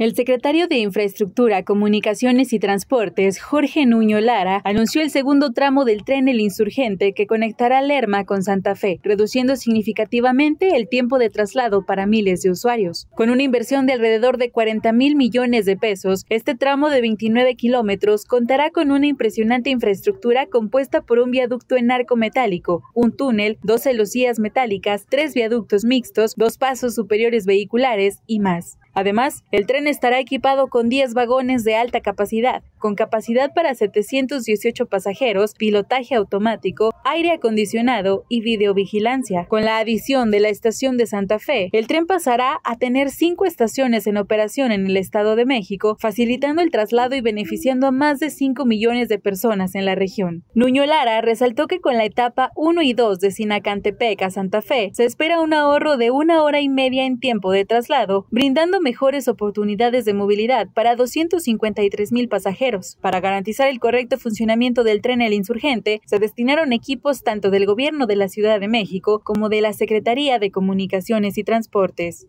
El secretario de Infraestructura, Comunicaciones y Transportes, Jorge Nuño Lara, anunció el segundo tramo del tren El Insurgente que conectará Lerma con Santa Fe, reduciendo significativamente el tiempo de traslado para miles de usuarios. Con una inversión de alrededor de 40 mil millones de pesos, este tramo de 29 kilómetros contará con una impresionante infraestructura compuesta por un viaducto en arco metálico, un túnel, dos celosías metálicas, tres viaductos mixtos, dos pasos superiores vehiculares y más. Además, el tren estará equipado con 10 vagones de alta capacidad, con capacidad para 718 pasajeros, pilotaje automático, aire acondicionado y videovigilancia. Con la adición de la estación de Santa Fe, el tren pasará a tener cinco estaciones en operación en el Estado de México, facilitando el traslado y beneficiando a más de 5 millones de personas en la región. Nuño Lara resaltó que con la etapa 1 y 2 de Sinacantepec a Santa Fe, se espera un ahorro de una hora y media en tiempo de traslado, brindando mejores oportunidades de movilidad para 253 mil pasajeros. Para garantizar el correcto funcionamiento del tren El Insurgente, se destinaron equipos tanto del Gobierno de la Ciudad de México como de la Secretaría de Comunicaciones y Transportes.